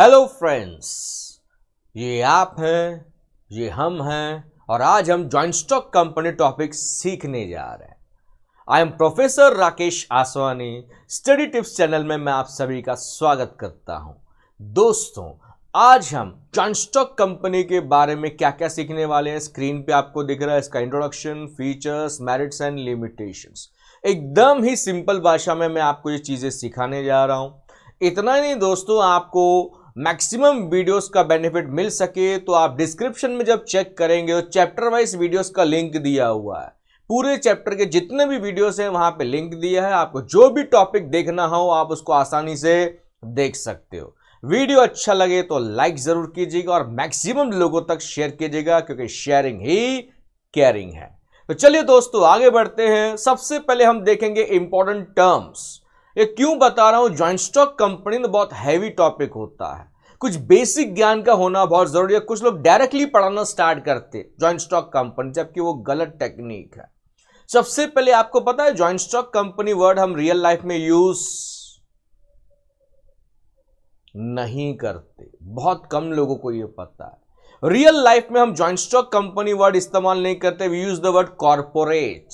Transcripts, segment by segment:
Hello friends ये आप हैं ये हम हैं और आज हम जॉइंट स्टॉक कंपनी टॉपिक सीखने जा रहे हैं I am professor Rakesh Aswani study tips channel में मैं आप सभी का स्वागत करता हूं दोस्तों आज हम जॉइंट स्टॉक कंपनी के बारे में क्या क्या सीखने वाले हैं स्क्रीन पे आपको दिख रहा है इसका introduction features merits and limitation एकदम ही सिंपल भाषा में मैं आपको ये चीज़ें सिखाने जा रहा हूँ इतना ही नहीं दोस्तों आपको मैक्सिमम वीडियोस का बेनिफिट मिल सके तो आप डिस्क्रिप्शन में जब चेक करेंगे तो चैप्टर वाइज वीडियोस का लिंक दिया हुआ है पूरे चैप्टर के जितने भी वीडियोस हैं वहां पे लिंक दिया है आपको जो भी टॉपिक देखना हो आप उसको आसानी से देख सकते हो वीडियो अच्छा लगे तो लाइक जरूर कीजिएगा और मैक्सिमम लोगों तक शेयर कीजिएगा क्योंकि शेयरिंग ही केयरिंग है तो चलिए दोस्तों आगे बढ़ते हैं सबसे पहले हम देखेंगे इंपॉर्टेंट टर्म्स ये क्यों बता रहा हूं ज्वाइंट स्टॉक कंपनी में बहुत हैवी टॉपिक होता है कुछ बेसिक ज्ञान का होना बहुत ज़रूरी है कुछ लोग डायरेक्टली पढ़ाना स्टार्ट करते ज्वाइंट स्टॉक कंपनी जबकि वो गलत टेक्निक है सबसे पहले आपको पता है ज्वाइंट स्टॉक कंपनी वर्ड हम रियल लाइफ में यूज़ नहीं करते बहुत कम लोगों को यह पता है रियल लाइफ में हम ज्वाइंट स्टॉक कंपनी वर्ड इस्तेमाल नहीं करते we use the word corporate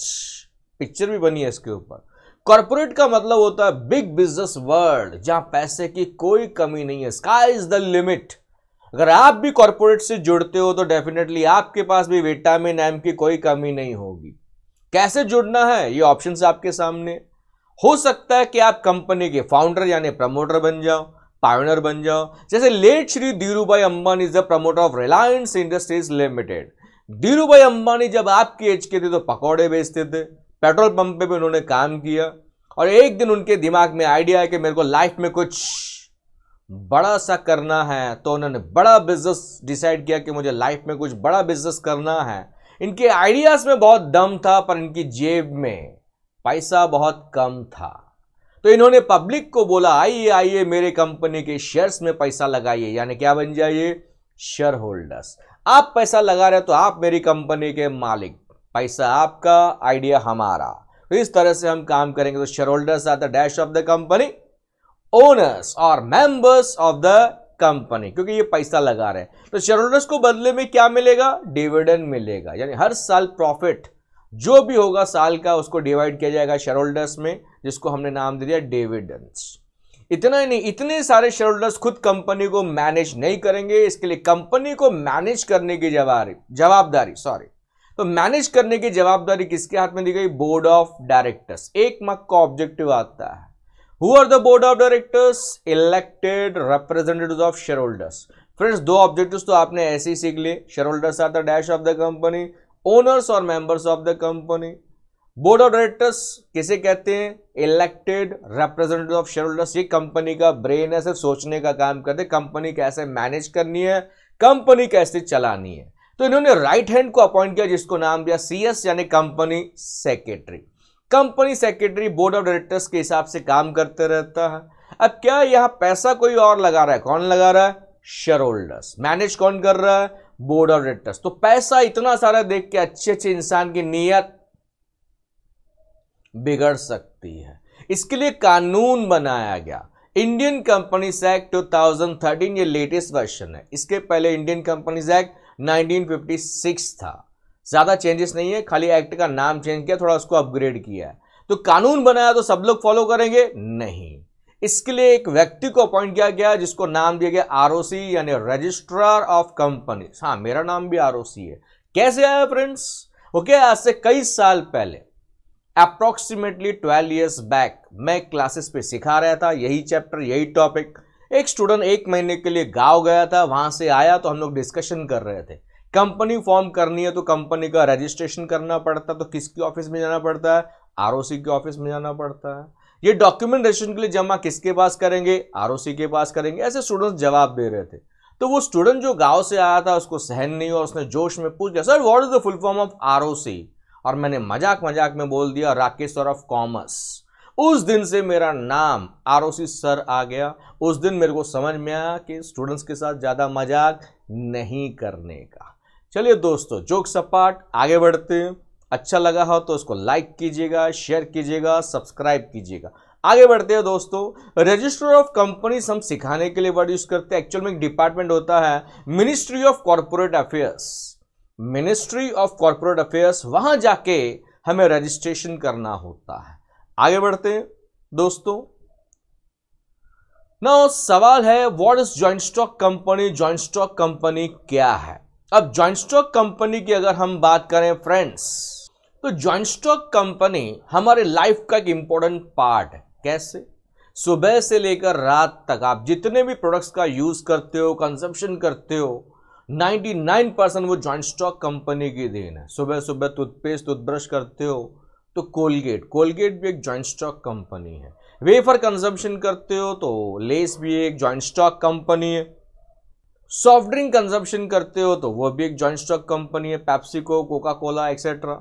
picture भी बनी है इसके ऊपर कॉरपोरेट का मतलब होता है बिग बिजनेस वर्ल्ड जहां पैसे की कोई कमी नहीं है स्काई इज द लिमिट अगर आप भी कॉरपोरेट से जुड़ते हो तो डेफिनेटली आपके पास भी विटामिन एम की कोई कमी नहीं होगी कैसे जुड़ना है ये ऑप्शन आपके सामने हो सकता है कि आप कंपनी के फाउंडर यानी प्रमोटर बन जाओ पार्टनर बन जाओ जैसे late Shri Dhirubhai Ambani is the promoter of Reliance industries limited Dhirubhai Ambani जब आपकी एज के थे तो पकौड़े बेचते थे पेट्रोल पंप पे भी उन्होंने काम किया और एक दिन उनके दिमाग में आइडिया है कि मेरे को लाइफ में कुछ बड़ा सा करना है तो उन्होंने बड़ा बिजनेस डिसाइड किया कि मुझे लाइफ में कुछ बड़ा बिजनेस करना है इनके आइडियाज़ में बहुत दम था पर इनकी जेब में पैसा बहुत कम था तो इन्होंने पब्लिक को बोला आइए आइए मेरे कंपनी के शेयर्स में पैसा लगाइए यानी क्या बन जाइए शेयर होल्डर्स आप पैसा लगा रहे हो तो आप मेरी कंपनी के मालिक पैसा आपका आइडिया हमारा तो इस तरह से हम काम करेंगे तो share holders are the dash of the company owners और मेंबर्स ऑफ द कंपनी क्योंकि ये पैसा लगा रहे हैं तो शेयर होल्डर्स को बदले में क्या मिलेगा डिविडेंड मिलेगा यानी हर साल प्रॉफिट जो भी होगा साल का उसको डिवाइड किया जाएगा शेयर होल्डर्स में जिसको हमने नाम दे दिया डिविडेंड्स इतना ही नहीं इतने सारे शेयर होल्डर्स खुद कंपनी को मैनेज नहीं करेंगे इसके लिए कंपनी को मैनेज करने की जवाब जवाबदारी सॉरी तो मैनेज करने की जवाबदारी किसके हाथ में दी गई बोर्ड ऑफ डायरेक्टर्स एक मक का ऑब्जेक्टिव आता है who are the board of directors elected representative of share holders friends दो ऑब्जेक्टिव तो आपने ऐसे ही सीख लिए share holders are the dash of the company owners और members of the company board of directors किसे कहते हैं elected representative of share holders ये कंपनी का ब्रेन है सिर्फ सोचने का काम करते कंपनी कैसे मैनेज करनी है कंपनी कैसे चलानी है तो इन्होंने राइट हैंड को अपॉइंट किया जिसको नाम दिया सीएस यानी company secretary company secretary board of directors के हिसाब से काम करते रहता है अब क्या यहाँ पैसा कोई और लगा रहा है कौन लगा रहा है शेयर होल्डर्स मैनेज कौन कर रहा है बोर्ड ऑफ डायरेक्टर्स तो पैसा इतना सारा देख के अच्छे अच्छे इंसान की नीयत बिगड़ सकती है इसके लिए कानून बनाया गया इंडियन कंपनीज एक्ट 2013 ये लेटेस्ट वर्षन है इसके पहले इंडियन कंपनीज एक्ट 1956 था ज़्यादा चेंजेस नहीं है खाली एक्ट का नाम चेंज किया थोड़ा उसको अपग्रेड किया है तो कानून बनाया तो सब लोग फॉलो करेंगे नहीं इसके लिए एक व्यक्ति को अपॉइंट किया गया जिसको नाम दिया गया आर यानी रजिस्ट्रार ऑफ कंपनी हाँ मेरा नाम भी आर है कैसे आया फ्रेंड्स ओके आज से कई साल पहले अप्रोक्सीमेटली ट्वेल्व ईयर्स बैक मैं क्लासेस पे सिखा रहा था यही चैप्टर यही टॉपिक एक स्टूडेंट एक महीने के लिए गांव गया था वहां से आया तो हम लोग डिस्कशन कर रहे थे कंपनी फॉर्म करनी है तो कंपनी का रजिस्ट्रेशन करना पड़ता है तो किसकी ऑफिस में जाना पड़ता है आर के ऑफिस में जाना पड़ता है ये डॉक्यूमेंट रजिस्ट्रेशन के लिए जमा किसके पास करेंगे आर के पास करेंगे ऐसे स्टूडेंट्स जवाब दे रहे थे तो वो स्टूडेंट जो गांव से आया था उसको सहन नहीं हुआ उसने जोश में पूछ लिया sir what is the full form of R और मैंने मजाक मजाक में बोल दिया राकेश्वर ऑफ कॉमर्स उस दिन से मेरा नाम आर सर आ गया उस दिन मेरे को समझ में आया कि स्टूडेंट्स के साथ ज़्यादा मजाक नहीं करने का चलिए दोस्तों जोक सपाट आगे बढ़ते हैं अच्छा लगा हो तो इसको लाइक कीजिएगा शेयर कीजिएगा सब्सक्राइब कीजिएगा आगे बढ़ते हैं दोस्तों रजिस्टर ऑफ कंपनी हम सिखाने के लिए वर्ड यूज करते हैं एक्चुअल में एक डिपार्टमेंट होता है ministry of corporate affairs ministry of corporate affairs वहां जाके हमें रजिस्ट्रेशन करना होता है आगे बढ़ते हैं दोस्तों ना सवाल है what is joint stock company joint stock company क्या है अब ज्वाइंट स्टॉक कंपनी की अगर हम बात करें फ्रेंड्स तो ज्वाइंट स्टॉक कंपनी हमारे लाइफ का एक इंपॉर्टेंट पार्ट है कैसे सुबह से लेकर रात तक आप जितने भी प्रोडक्ट्स का यूज करते हो कंजम्पशन करते हो 99 परसेंट वो ज्वाइंट स्टॉक कंपनी की देन है सुबह सुबह टूथपेस्ट टूथब्रश करते हो तो कोलगेट कोलगेट भी एक जॉइंट स्टॉक कंपनी है वेफर कंजम्पशन करते हो तो लेस भी एक जॉइंट स्टॉक कंपनी है सॉफ्ट ड्रिंक कंजम्पशन करते हो तो वो भी एक जॉइंट स्टॉक कंपनी है पैप्सिको कोका कोला एक्सेट्रा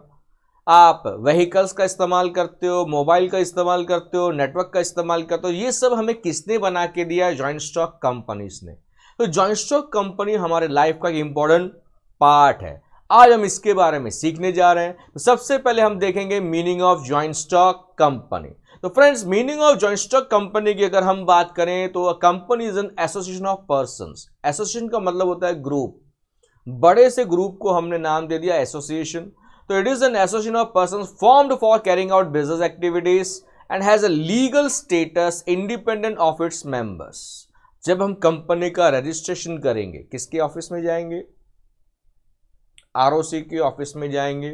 आप व्हीकल्स का इस्तेमाल करते हो मोबाइल का इस्तेमाल करते हो नेटवर्क का इस्तेमाल करते हो ये सब हमें किसने बना के दिया जॉइंट स्टॉक कंपनीज ने तो जॉइंट स्टॉक कंपनी हमारे लाइफ का एक इंपॉर्टेंट पार्ट है आज हम इसके बारे में सीखने जा रहे हैं तो सबसे पहले हम देखेंगे meaning of joint stock company तो friends meaning of joint stock company की अगर हम बात करें तो company is an association of person association का मतलब होता है ग्रुप बड़े से ग्रुप को हमने नाम दे दिया एसोसिएशन तो it is an association of person formed for carrying out business activities and has a legal status independent of its members जब हम कंपनी का रजिस्ट्रेशन करेंगे किसके ऑफिस में जाएंगे आरओसी के ऑफिस में जाएंगे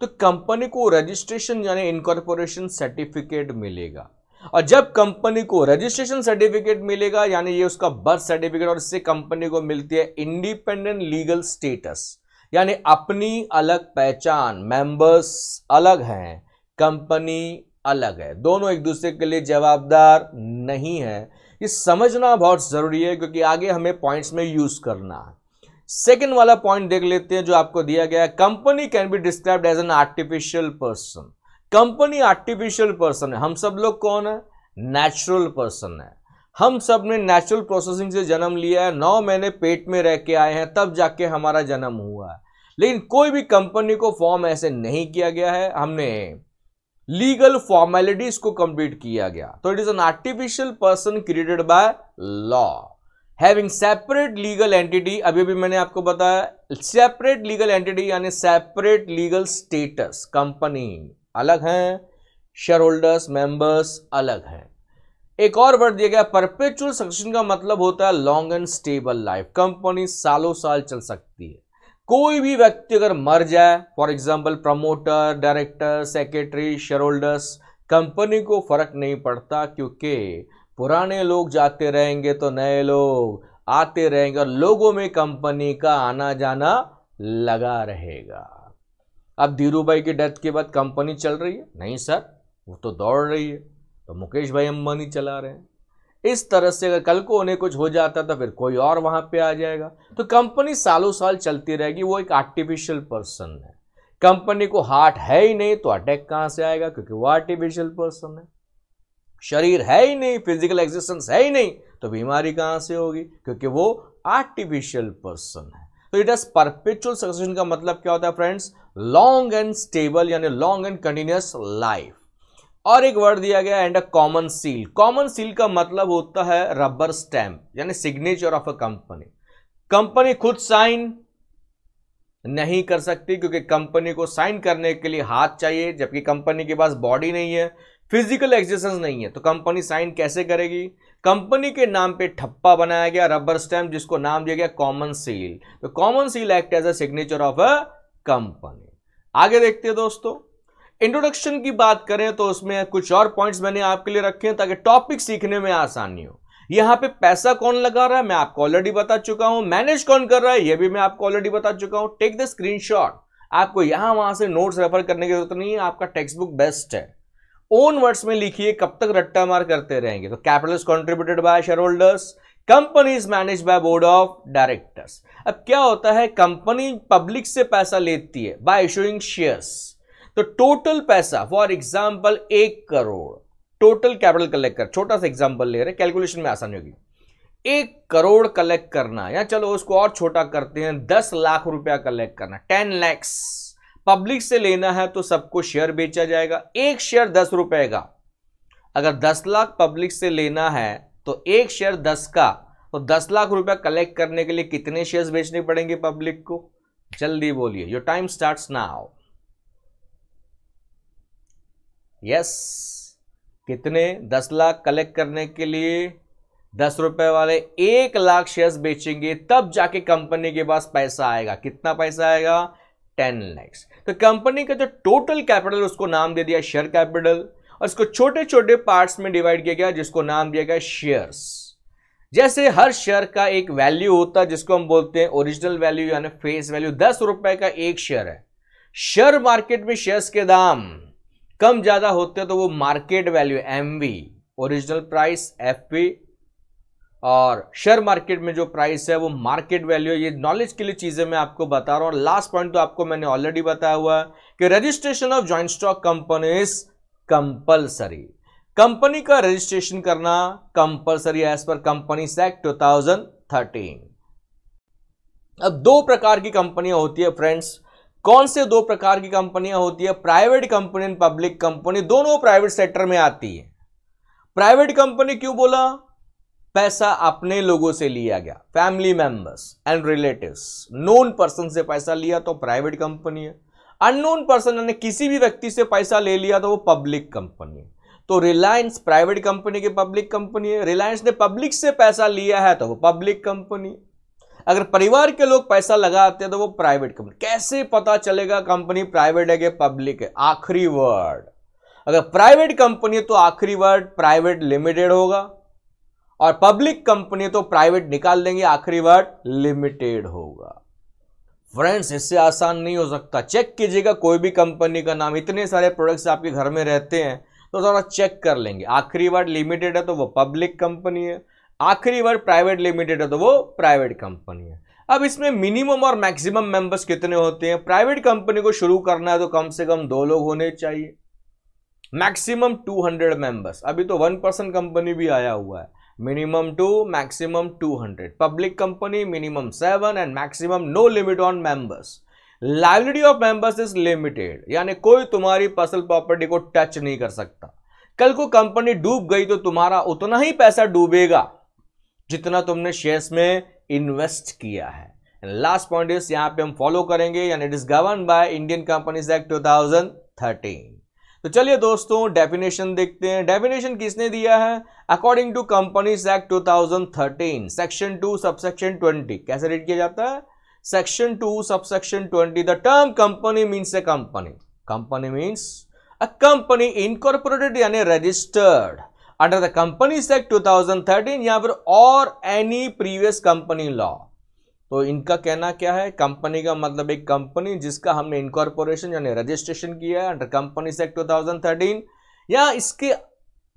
तो कंपनी को रजिस्ट्रेशन यानी इनकॉर्पोरेशन सर्टिफिकेट मिलेगा और जब कंपनी को रजिस्ट्रेशन सर्टिफिकेट मिलेगा यानी ये उसका बर्थ सर्टिफिकेट और इससे कंपनी को मिलती है इंडिपेंडेंट लीगल स्टेटस यानी अपनी अलग पहचान मेंबर्स अलग हैं कंपनी अलग है दोनों एक दूसरे के लिए जवाबदार नहीं है ये समझना बहुत ज़रूरी है क्योंकि आगे हमें पॉइंट्स में यूज़ करना है सेकेंड वाला पॉइंट देख लेते हैं जो आपको दिया गया है company can be described as an artificial person company artificial person है हम सब लोग कौन है नेचुरल पर्सन है हम सब ने नेचुरल प्रोसेसिंग से जन्म लिया है नौ महीने पेट में रह के आए हैं तब जाके हमारा जन्म हुआ है लेकिन कोई भी कंपनी को फॉर्म ऐसे नहीं किया गया है हमने लीगल फॉर्मेलिटीज को कंप्लीट किया गया तो it is an artificial person created by law having separate legal entity अभी अभी मैंने आपको बताया सेपरेट लीगल एंटिटी यानी सेपरेट लीगल स्टेटस कंपनी अलग हैं शेयर होल्डर्स मेंबर्स अलग हैं एक और वर्ड दिया गया परपेचुअल सक्सेशन का मतलब होता है long and stable life company सालों साल चल सकती है कोई भी व्यक्ति अगर मर जाए for example promoter director secretary share holders company को फर्क नहीं पड़ता क्योंकि पुराने लोग जाते रहेंगे तो नए लोग आते रहेंगे और लोगों में कंपनी का आना जाना लगा रहेगा अब धीरू भाई की डेथ के बाद कंपनी चल रही है नहीं सर वो तो दौड़ रही है तो मुकेश भाई अंबानी चला रहे हैं इस तरह से अगर कल को उन्हें कुछ हो जाता तो फिर कोई और वहां पे आ जाएगा तो कंपनी सालों साल चलती रहेगी वो एक आर्टिफिशियल पर्सन है कंपनी को हार्ट है ही नहीं तो अटैक कहाँ से आएगा क्योंकि वो आर्टिफिशियल पर्सन है शरीर है ही नहीं फिजिकल एग्जिस्टेंस है ही नहीं तो बीमारी कहाँ से होगी क्योंकि वो आर्टिफिशियल पर्सन है तो इट इज परपेचुअल सक्सेशन का मतलब क्या होता है फ्रेंड्स लॉन्ग एंड स्टेबल यानी लॉन्ग एंड कंटिन्यूस लाइफ और एक वर्ड दिया गया and a common seal common seal का मतलब होता है रबर स्टैम्प यानी signature of a company company खुद साइन नहीं कर सकती क्योंकि कंपनी को साइन करने के लिए हाथ चाहिए जबकि कंपनी के पास बॉडी नहीं है फिजिकल एग्जिस्टेंस नहीं है तो कंपनी साइन कैसे करेगी कंपनी के नाम पे ठप्पा बनाया गया रबर स्टैम्प जिसको नाम दिया गया कॉमन सील तो common seal act as a signature of a company आगे देखते हैं दोस्तों इंट्रोडक्शन की बात करें तो उसमें कुछ और पॉइंट्स मैंने आपके लिए रखे हैं ताकि टॉपिक सीखने में आसानी हो यहां पे पैसा कौन लगा रहा है मैं आपको ऑलरेडी बता चुका हूं मैनेज कौन कर रहा है यह भी मैं आपको ऑलरेडी बता चुका हूं टेक द स्क्रीनशॉट आपको यहां वहां से नोट्स रेफर करने की जरूरत नहीं है आपका टेक्स्ट बुक बेस्ट है ओन वर्ड्स में लिखिए कब तक रट्टा मार करते रहेंगे तो capital is contributed by share holders company is manage by board of directors अब क्या होता है कंपनी पब्लिक से पैसा लेती है बाय इशूइंग शेयर्स तो टोटल पैसा फॉर एग्जाम्पल एक करोड़ टोटल कैपिटल कलेक्ट कर छोटा सा एग्जाम्पल ले रहे कैलकुलेशन में आसानी होगी एक करोड़ कलेक्ट करना या चलो उसको और छोटा करते हैं दस लाख रुपया कलेक्ट करना टेन लैक्स पब्लिक से लेना है तो सबको शेयर बेचा जाएगा एक शेयर दस रुपए का अगर दस लाख पब्लिक से लेना है तो एक शेयर दस का तो दस लाख रुपया कलेक्ट करने के लिए कितने शेयर्स बेचने पड़ेंगे पब्लिक को जल्दी बोलिए your time start now yes कितने दस लाख कलेक्ट करने के लिए दस रुपए वाले एक लाख शेयर्स बेचेंगे तब जाके कंपनी के पास पैसा आएगा कितना पैसा आएगा टेन लैक्स तो कंपनी का जो टोटल कैपिटल उसको नाम दे दिया शेयर कैपिटल और इसको छोटे छोटे पार्ट्स में डिवाइड किया गया जिसको नाम दिया गया शेयर्स जैसे हर शेयर का एक वैल्यू होता है जिसको हम बोलते हैं ओरिजिनल वैल्यू यानी फेस वैल्यू दस रुपए का एक शेयर है शेयर मार्केट में शेयर्स के दाम कम ज़्यादा होते हैं तो वो market value M original price F और शेयर मार्केट में जो प्राइस है वो मार्केट वैल्यू ये नॉलेज के लिए चीज़ें मैं आपको बता रहा और लास्ट पॉइंट तो आपको मैंने ऑलरेडी बताया हुआ है कि registration of joint stock companies compulsory company का रजिस्ट्रेशन करना compulsory as per company act thirteen अब दो प्रकार की कंपनियां होती है फ्रेंड्स कौन से दो प्रकार की कंपनियां होती है private company and public company दोनों प्राइवेट सेक्टर में आती है प्राइवेट कंपनी क्यों बोला पैसा अपने लोगों से लिया गया family members and relatives known person से पैसा लिया तो प्राइवेट कंपनी है अननोन पर्सन ने किसी भी व्यक्ति से पैसा ले लिया तो वो पब्लिक कंपनी है तो रिलायंस प्राइवेट कंपनी की पब्लिक कंपनी है रिलायंस ने पब्लिक से पैसा लिया है तो वो पब्लिक कंपनी अगर परिवार के लोग पैसा लगाते हैं तो वो प्राइवेट कंपनी कैसे पता चलेगा कंपनी प्राइवेट है कि पब्लिक है आखिरी वर्ड अगर प्राइवेट कंपनी है तो आखिरी वर्ड प्राइवेट लिमिटेड होगा और पब्लिक कंपनी तो प्राइवेट निकाल देंगे आखिरी वर्ड लिमिटेड होगा फ्रेंड्स इससे आसान नहीं हो सकता चेक कीजिएगा कोई भी कंपनी का नाम इतने सारे प्रोडक्ट्स आपके घर में रहते हैं तो थोड़ा चेक कर लेंगे आखिरी वर्ड लिमिटेड है तो वो पब्लिक कंपनी है आखिरी वर्ड प्राइवेट लिमिटेड है तो वो प्राइवेट कंपनी है अब इसमें मिनिमम और मैक्सिमम मेंबर्स कितने होते हैं प्राइवेट कंपनी को शुरू करना है तो कम से कम दो लोग होने चाहिए मैक्सिमम 200 मेंबर्स अभी तो वन परसेंट कंपनी भी आया हुआ है minimum 2 maximum 200 public company minimum 7 and maximum no limit on members liability of members is limited यानी कोई तुम्हारी पर्सनल प्रॉपर्टी को टच नहीं कर सकता कल को कंपनी डूब गई तो तुम्हारा उतना ही पैसा डूबेगा जितना तुमने शेयर्स में इन्वेस्ट किया है लास्ट पॉइंट इस यहां पे हम फॉलो करेंगे यानी it is govern by Indian companies act 2013 तो चलिए दोस्तों डेफिनेशन देखते हैं डेफिनेशन किसने दिया है according to companies act 2013 section two subsection 20 कैसे रीड किया जाता है section two subsection 20 the term company means a company company means a company incorporated यानी registered under the companies act 2013 या फिर और एनी प्रीवियस कंपनी लॉ तो इनका कहना क्या है कंपनी का मतलब एक कंपनी जिसका हमने इनकॉर्पोरेशन यानी रजिस्ट्रेशन किया है अंडर कंपनीज एक्ट 2013 या इसके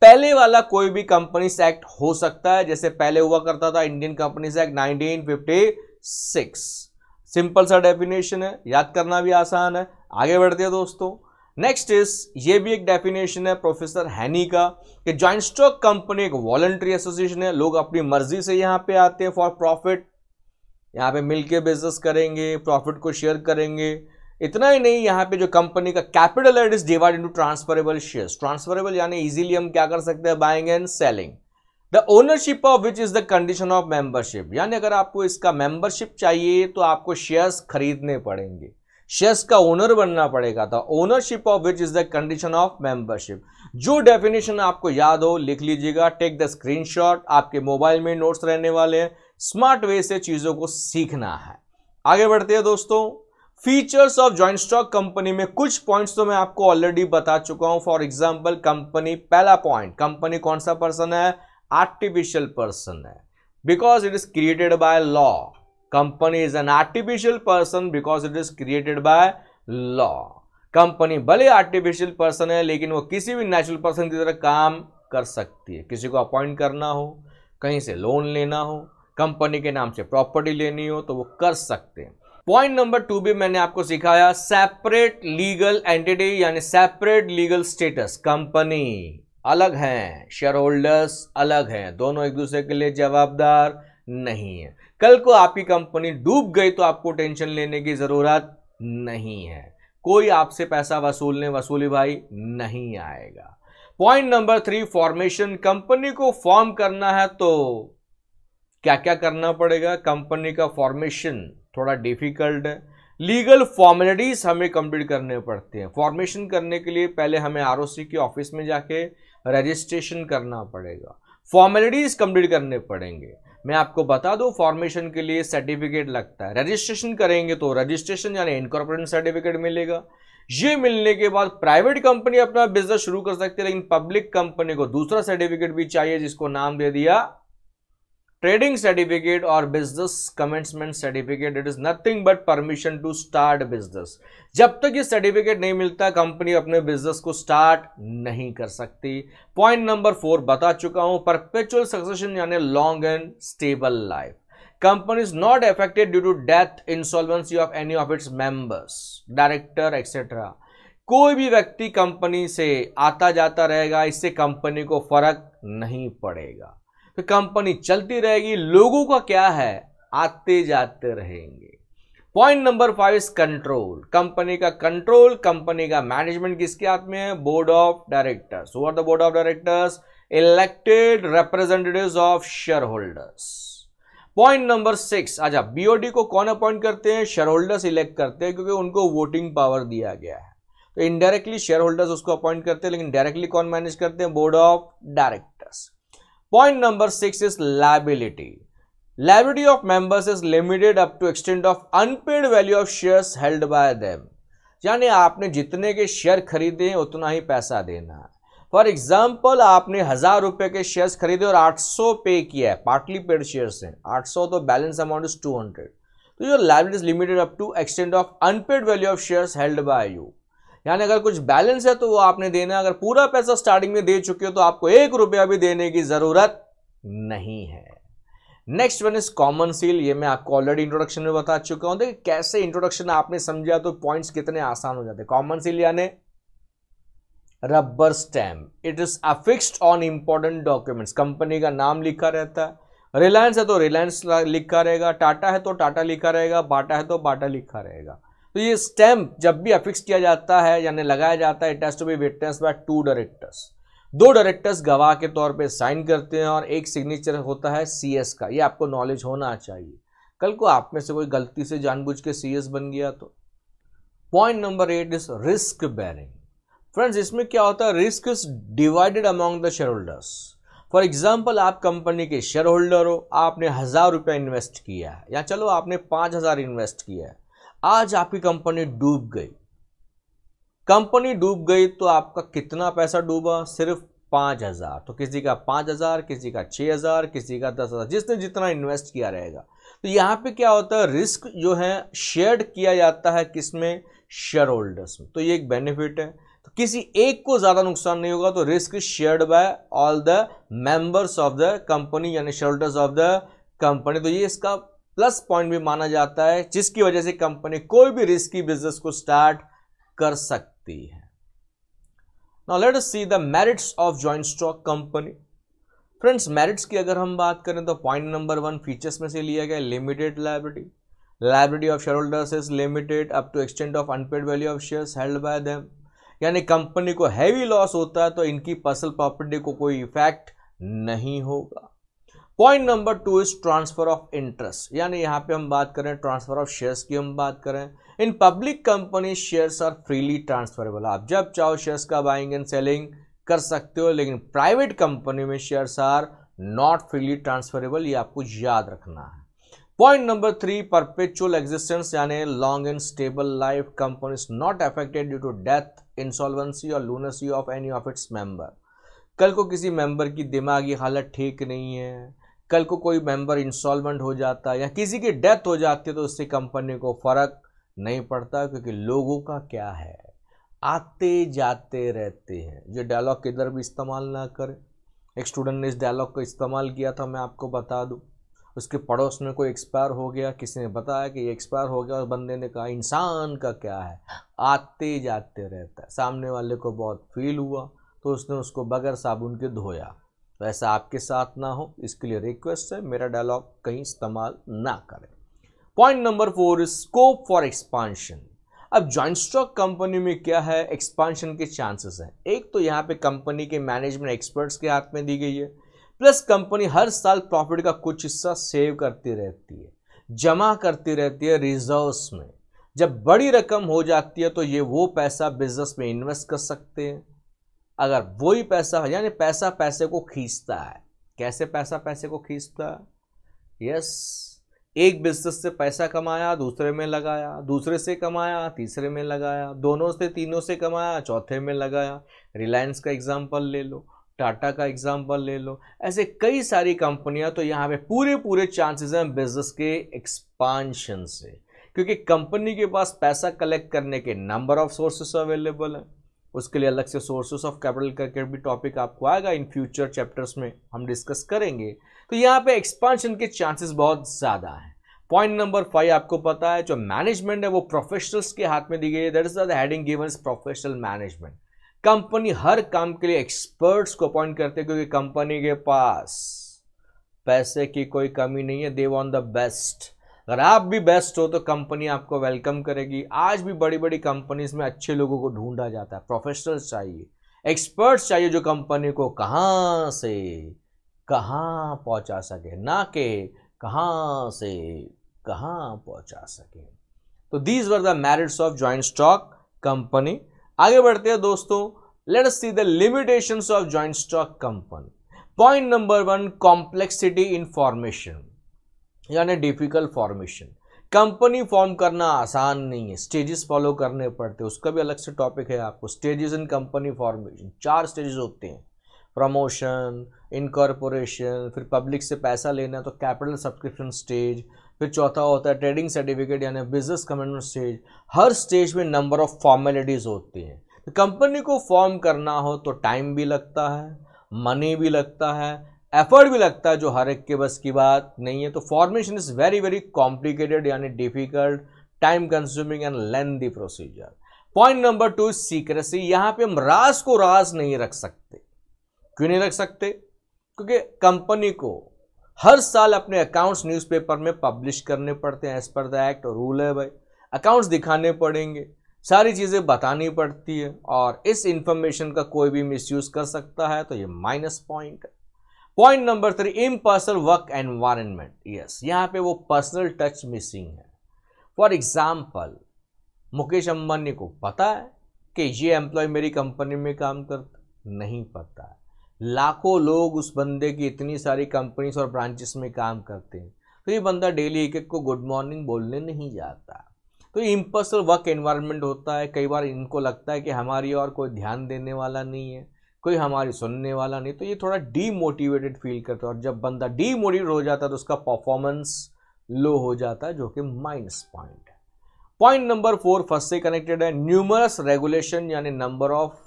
पहले वाला कोई भी कंपनी एक्ट हो सकता है जैसे पहले हुआ करता था इंडियन कंपनीज एक्ट 1956 सिंपल सा डेफिनेशन है याद करना भी आसान है आगे बढ़ते हैं दोस्तों नेक्स्ट इज ये भी एक डेफिनेशन है प्रोफेसर हैनी का कि जॉइंट स्टॉक कंपनी एक वॉलंट्री एसोसिएशन है लोग अपनी मर्जी से यहाँ पे आते हैं फॉर प्रॉफिट यहाँ पे मिलके बिजनेस करेंगे प्रॉफिट को शेयर करेंगे इतना ही नहीं यहाँ पे जो कंपनी का कैपिटल है it is divide into transferable shares transferable यानी इजीली हम क्या कर सकते हैं buying and selling the ownership of which is the condition of membership यानी अगर आपको इसका मेंबरशिप चाहिए तो आपको शेयर्स खरीदने पड़ेंगे शेयर्स का ओनर बनना पड़ेगा था ownership of which is the condition of membership जो डेफिनेशन आपको याद हो लिख लीजिएगा टेक द स्क्रीनशॉट आपके मोबाइल में नोट्स रहने वाले हैं स्मार्ट वे से चीज़ों को सीखना है आगे बढ़ते हैं दोस्तों features of joint stock company में कुछ पॉइंट्स तो मैं आपको ऑलरेडी बता चुका हूं फॉर एग्जाम्पल कंपनी पहला पॉइंट कंपनी कौन सा पर्सन है आर्टिफिशियल पर्सन है because it is created by law company is an artificial person because it is created by law company भले आर्टिफिशियल पर्सन है लेकिन वो किसी भी नेचुरल पर्सन की तरह काम कर सकती है किसी को अपॉइंट करना हो कहीं से लोन लेना हो कंपनी के नाम से प्रॉपर्टी लेनी हो तो वो कर सकते हैं पॉइंट नंबर टू भी मैंने आपको सिखाया सेपरेट लीगल एंटिटी यानी सेपरेट लीगल स्टेटस कंपनी अलग हैं शेयर होल्डर्स अलग हैं दोनों एक दूसरे के लिए जवाबदार नहीं है कल को आपकी कंपनी डूब गई तो आपको टेंशन लेने की ज़रूरत नहीं है कोई आपसे पैसा वसूलने वसूली भाई नहीं आएगा point number three formation company को फॉर्म करना है तो क्या क्या करना पड़ेगा कंपनी का फॉर्मेशन थोड़ा डिफिकल्ट है लीगल फॉर्मेलिटीज हमें कंप्लीट करने पड़ते हैं फॉर्मेशन करने के लिए पहले हमें आर के ऑफिस में जाके रजिस्ट्रेशन करना पड़ेगा फॉर्मेलिटीज कंप्लीट करने पड़ेंगे मैं आपको बता दूं फॉर्मेशन के लिए सर्टिफिकेट लगता है रजिस्ट्रेशन करेंगे तो रजिस्ट्रेशन यानी इनकॉर्पोरेशन सर्टिफिकेट मिलेगा ये मिलने के बाद प्राइवेट कंपनी अपना बिजनेस शुरू कर सकती है लेकिन पब्लिक कंपनी को दूसरा सर्टिफिकेट भी चाहिए जिसको नाम दे दिया ट्रेडिंग सर्टिफिकेट और business commencement certificate it is nothing but permission to start business जब तक ये सर्टिफिकेट नहीं मिलता कंपनी अपने बिजनेस को स्टार्ट नहीं कर सकती पॉइंट नंबर फोर बता चुका हूं परपेचुअल सक्सेशन यानी long and stable life company is not affected due to death insolvency of any of its members director et cetera कोई भी व्यक्ति कंपनी से आता जाता रहेगा इससे कंपनी को फर्क नहीं पड़ेगा तो कंपनी चलती रहेगी लोगों का क्या है आते जाते रहेंगे point number five is control company का कंट्रोल कंपनी का मैनेजमेंट किसके हाथ में है बोर्ड ऑफ डायरेक्टर्स वो are the board of directors elected representative of share holders point number six अच्छा बीओडी को कौन अपॉइंट करते हैं शेयर होल्डर्स इलेक्ट करते हैं क्योंकि उनको वोटिंग पावर दिया गया है तो इनडायरेक्टली शेयर होल्डर्स उसको अपॉइंट करते हैं लेकिन डायरेक्टली कौन मैनेज करते हैं board of director Point number six is liability. Liability of members is limited up to extent of unpaid value of shares held by them. यानी आपने जितने के शेयर खरीदे हैं उतना ही पैसा देना फॉर एग्जाम्पल आपने हज़ार रुपये के शेयर्स खरीदे और 800 पे किया है पार्टली पेड शेयर्स हैं 800 तो बैलेंस अमाउंट इज 200 तो your liability is limited up to extend of unpaid value of shares held by you यानी अगर कुछ बैलेंस है तो वो आपने देना अगर पूरा पैसा स्टार्टिंग में दे चुके हो तो आपको एक रुपया भी देने की जरूरत नहीं है next one is common seal ये मैं आपको ऑलरेडी इंट्रोडक्शन में बता चुका हूं देखिए कैसे इंट्रोडक्शन आपने समझा तो पॉइंट्स कितने आसान हो जाते कॉमन सील यानी rubber stamp it is affixed on important documents company का नाम लिखा रहता है रिलायंस है तो रिलायंस लिखा रहेगा टाटा है तो टाटा लिखा रहेगा बाटा है तो बाटा लिखा रहेगा तो ये स्टैम्प जब भी अफिक्स किया जाता है यानी लगाया जाता है it has to be witness by two directors दो डायरेक्टर्स गवाह के तौर पे साइन करते हैं और एक सिग्नेचर होता है सीएस का ये आपको नॉलेज होना चाहिए कल को आप में से कोई गलती से जानबूझ के सीएस बन गया तो point number eight is risk bearing friends इसमें क्या होता है risk is divided among the share holders for example आप कंपनी के शेयर होल्डर हो आपने हज़ार रुपया इन्वेस्ट किया है या चलो आपने पाँच हज़ार इन्वेस्ट किया है आज आपकी कंपनी डूब गई कंपनी डूब गई तो आपका कितना पैसा डूबा सिर्फ पाँच हज़ार तो किसी का पाँच हज़ार किसी का छः हज़ार किसी का दस हज़ार जिसने जितना इन्वेस्ट किया रहेगा तो यहाँ पे क्या होता है रिस्क जो है शेयर किया जाता है किसमें शेयर होल्डर्स में तो ये एक बेनिफिट है तो किसी एक को ज़्यादा नुकसान नहीं होगा तो risk share by all the members of the company यानी share holders of the company तो ये इसका प्लस पॉइंट भी माना जाता है जिसकी वजह से कंपनी कोई भी रिस्की बिजनेस को स्टार्ट कर सकती है now let us see the merits of joint stock company friends merits की अगर हम बात करें तो पॉइंट नंबर वन फीचर्स में से लिया गया limited liability liability of share holders is limited up to extend of unpaid value of shares held by them यानी कंपनी को हैवी लॉस होता है तो इनकी पर्सनल प्रॉपर्टी को कोई इफेक्ट नहीं होगा point number two is transfer of interest यानी यहाँ पे हम बात करें ट्रांसफर ऑफ शेयर्स की हम बात करें in public company shares are freely transferable आप जब चाहो शेयर्स का बाइंग एंड सेलिंग कर सकते हो लेकिन प्राइवेट कंपनी में shares are not freely transferable ये आपको याद रखना है point number three perpetual existence यानी long and stable life is not affected due to death insolvency और lunacy of any of its member कल को किसी मेंबर की दिमागी हालत ठीक नहीं है कल को कोई मेंबर इंस्टॉलमेंट हो जाता है या किसी की डेथ हो जाती है तो उससे कंपनी को फ़र्क नहीं पड़ता क्योंकि लोगों का क्या है आते जाते रहते हैं जो डायलॉग किधर भी इस्तेमाल ना करें एक स्टूडेंट ने इस डायलॉग का इस्तेमाल किया था मैं आपको बता दूँ उसके पड़ोस में कोई एक्सपायर हो गया किसी ने बताया कि ये एक्सपायर हो गया और बंदे ने कहा इंसान का क्या है आते जाते रहता है सामने वाले को बहुत फील हुआ तो उसने उसको बगैर साबुन के धोया वैसा आपके साथ ना हो इसके लिए रिक्वेस्ट है मेरा डायलॉग कहीं इस्तेमाल ना करें point number four scope for expansion अब जॉइंट स्टॉक कंपनी में क्या है एक्सपांशन के चांसेस हैं एक तो यहाँ पे कंपनी के मैनेजमेंट एक्सपर्ट्स के हाथ में दी गई है प्लस कंपनी हर साल प्रॉफिट का कुछ हिस्सा सेव करती रहती है जमा करती रहती है रिजर्व्स में जब बड़ी रकम हो जाती है तो ये वो पैसा बिजनेस में इन्वेस्ट कर सकते हैं अगर वही पैसा यानी पैसा पैसे को खींचता है कैसे पैसा पैसे को खींचता है यस एक बिजनेस से पैसा कमाया दूसरे में लगाया दूसरे से कमाया तीसरे में लगाया दोनों से तीनों से कमाया चौथे में लगाया रिलायंस का एग्जाम्पल ले लो टाटा का एग्जाम्पल ले लो ऐसे कई सारी कंपनियां तो यहाँ पे पूरे पूरे चांसेस हैं बिजनेस के एक्सपांशन से क्योंकि कंपनी के पास पैसा कलेक्ट करने के नंबर ऑफ सोर्सेस अवेलेबल हैं उसके लिए अलग से सोर्सेस ऑफ कैपिटल करके भी टॉपिक आपको आएगा इन फ्यूचर चैप्टर्स में हम डिस्कस करेंगे तो यहाँ पे एक्सपांशन के चांसेस बहुत ज़्यादा हैं पॉइंट नंबर फाइव आपको पता है जो मैनेजमेंट है वो प्रोफेशनल्स के हाथ में दी गई है that is the heading given professional management company हर काम के लिए एक्सपर्ट्स को अपॉइंट करते हैं क्योंकि कंपनी के पास पैसे की कोई कमी नहीं है दे वॉन्ट द बेस्ट अगर आप भी बेस्ट हो तो कंपनी आपको वेलकम करेगी आज भी बड़ी बड़ी कंपनीज में अच्छे लोगों को ढूंढा जाता है प्रोफेशनल्स चाहिए एक्सपर्ट्स चाहिए जो कंपनी को कहाँ से कहाँ पहुँचा सके ना के कहाँ से कहाँ पहुँचा सके तो these were the merits of joint stock company आगे बढ़ते हैं दोस्तों let see the limitations of joint stock company point number one complexity information यानी डिफ़िकल्ट फॉर्मेशन कंपनी फॉर्म करना आसान नहीं है स्टेजेस फॉलो करने पड़ते हैं उसका भी अलग से टॉपिक है आपको स्टेजेस इन कंपनी फॉर्मेशन चार स्टेजेस होते हैं प्रमोशन इनकॉर्पोरेशन फिर पब्लिक से पैसा लेना तो कैपिटल सब्सक्रिप्शन स्टेज फिर चौथा होता है ट्रेडिंग सर्टिफिकेट यानी बिजनेस कमेंटमेंट स्टेज हर स्टेज में नंबर ऑफ फॉर्मेलिटीज़ होती हैं तो कंपनी को फॉर्म करना हो तो टाइम भी लगता है मनी भी लगता है एफर्ट भी लगता है जो हर एक के बस की बात नहीं है तो formation is very very complicated यानी difficult time consuming and lengthy procedure point number two is secrecy यहां पे हम राज को राज नहीं रख सकते क्यों नहीं रख सकते क्योंकि कंपनी को हर साल अपने अकाउंट्स न्यूज़पेपर में पब्लिश करने पड़ते हैं as per the act rule है भाई अकाउंट्स दिखाने पड़ेंगे सारी चीज़ें बतानी पड़ती है और इस इंफॉर्मेशन का कोई भी मिसयूज़ कर सकता है तो ये माइनस पॉइंट है point number three impersonal work environment yes यहाँ पे वो पर्सनल टच मिसिंग है फॉर एग्जाम्पल मुकेश अंबानी को पता है कि ये एम्प्लॉय मेरी कंपनी में काम करता नहीं पता लाखों लोग उस बंदे की इतनी सारी कंपनीज और ब्रांचेस में काम करते हैं तो ये बंदा डेली एक एक को गुड मॉर्निंग बोलने नहीं जाता तो ये इम्पर्सनल वर्क एनवायरमेंट होता है कई बार इनको लगता है कि हमारी और कोई ध्यान देने वाला नहीं है कोई हमारी सुनने वाला नहीं तो ये थोड़ा डीमोटिवेटेड फील करता है और जब बंदा डीमोटिवेट हो जाता है तो उसका परफॉर्मेंस लो हो जाता है जो कि माइनस पॉइंट है पॉइंट नंबर फोर फर्स्ट से कनेक्टेड है न्यूमरस रेगुलेशन यानी नंबर ऑफ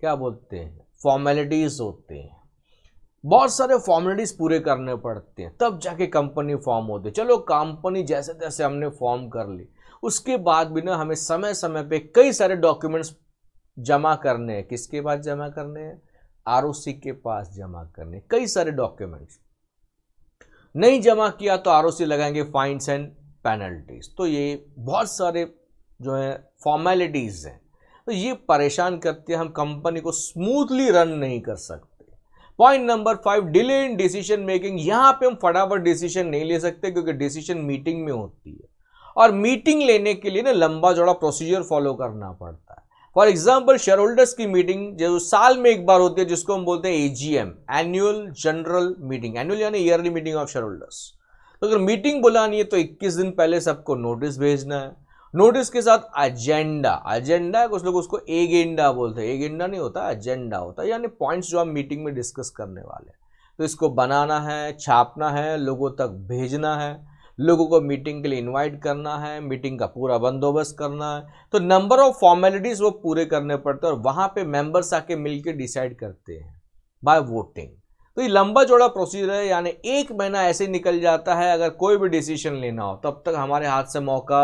क्या बोलते हैं फॉर्मेलिटीज होते हैं बहुत सारे फॉर्मेलिटीज पूरे करने पड़ते हैं तब जाके कंपनी फॉर्म होती है चलो कंपनी जैसे तैसे हमने फॉर्म कर ली उसके बाद भी ना हमें समय समय पे कई सारे डॉक्यूमेंट्स जमा करने हैं किसके पास जमा करने हैं आर के पास जमा करने कई सारे डॉक्यूमेंट्स नहीं जमा किया तो आर लगाएंगे फाइन्स एंड पेनल्टीज तो ये बहुत सारे जो है फॉर्मेलिटीज़ हैं तो ये परेशान करते हैं हम कंपनी को स्मूथली रन नहीं कर सकते point number five delay in decision making यहां पे हम फटाफट डिसीजन नहीं ले सकते क्योंकि डिसीजन मीटिंग में होती है और मीटिंग लेने के लिए ना लंबा जोड़ा प्रोसीजर फॉलो करना पड़ता है फॉर एग्जाम्पल शेयर होल्डर्स की मीटिंग जो साल में एक बार होती है जिसको हम बोलते हैं AGM annual general meeting annual यानी yearly meeting of share holders तो अगर मीटिंग बुलानी है तो 21 दिन पहले सबको नोटिस भेजना है नोटिस के साथ एजेंडा एजेंडा कुछ लोग उसको एगेंडा बोलते हैं एगेंडा नहीं होता एजेंडा होता है यानी पॉइंट्स जो हम मीटिंग में डिस्कस करने वाले हैं तो इसको बनाना है छापना है लोगों तक भेजना है लोगों को मीटिंग के लिए इनवाइट करना है मीटिंग का पूरा बंदोबस्त करना है तो नंबर ऑफ फॉर्मेलिटीज़ वो पूरे करने पड़ते हैं और वहां पे मेंबर्स आके मिलके डिसाइड करते हैं बाय वोटिंग तो ये लंबा जोड़ा प्रोसीजर है यानी एक महीना ऐसे निकल जाता है अगर कोई भी डिसीजन लेना हो तब तक हमारे हाथ से मौका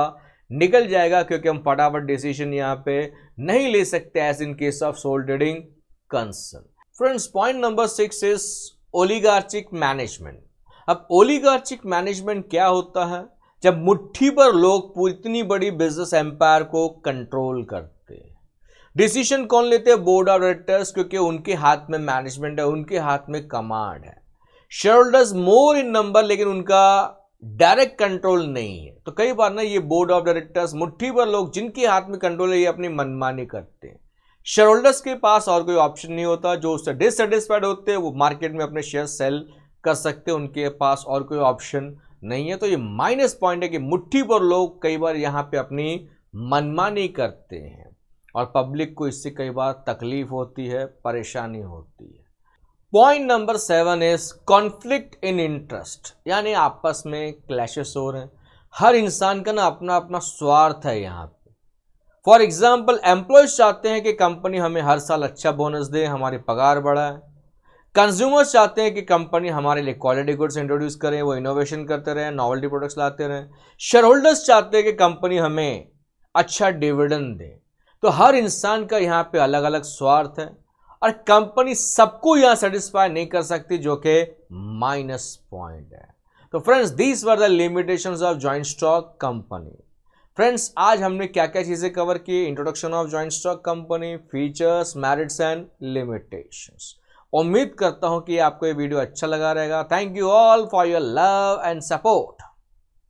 निकल जाएगा क्योंकि हम फटाफट डिसीजन यहाँ पे नहीं ले सकते as in case of sole trading concern friends point number six is oligarchic management अब ओलीगार्चिक मैनेजमेंट क्या होता है जब मुट्ठी पर लोग इतनी बड़ी बिजनेस एम्पायर को कंट्रोल करते हैं डिसीजन कौन लेते हैं बोर्ड ऑफ डायरेक्टर्स क्योंकि उनके हाथ में मैनेजमेंट है उनके हाथ में कमांड है share holders more in number लेकिन उनका डायरेक्ट कंट्रोल नहीं है तो कई बार ना ये बोर्ड ऑफ डायरेक्टर्स मुट्ठी पर लोग जिनके हाथ में कंट्रोल है ये अपनी मनमानी करते हैं शेयर होल्डर्स के पास और कोई ऑप्शन नहीं होता जो उससे डिससेटिस्फाइड होते हैं वो मार्केट में अपने शेयर सेल कर सकते उनके पास और कोई ऑप्शन नहीं है तो ये माइनस पॉइंट है कि मुट्ठी पर लोग कई बार यहाँ पे अपनी मनमानी करते हैं और पब्लिक को इससे कई बार तकलीफ होती है परेशानी होती है point number seven is conflict in interest यानी आपस में क्लैशेस हो रहे हैं हर इंसान का ना अपना अपना स्वार्थ है यहाँ पे फॉर एग्जाम्पल एम्प्लॉयज चाहते हैं कि कंपनी हमें हर साल अच्छा बोनस दे हमारी पगार बढ़ाए कंज्यूमर्स चाहते हैं कि कंपनी हमारे लिए क्वालिटी गुड्स इंट्रोड्यूस करें वो इनोवेशन करते रहें नॉवल्टी प्रोडक्ट्स लाते रहें शेयर होल्डर्स चाहते हैं कि कंपनी हमें अच्छा डिविडेंड दे तो हर इंसान का यहाँ पे अलग अलग स्वार्थ है और कंपनी सबको यहाँ सेटिस्फाई नहीं कर सकती जो कि माइनस पॉइंट है तो friends these were the limitation of joint stock company friends आज हमने क्या क्या चीज़ें कवर की introduction of joint stock company features merits and limitations उम्मीद करता हूँ कि आपको ये वीडियो अच्छा लगा रहेगा thank you all for your love and support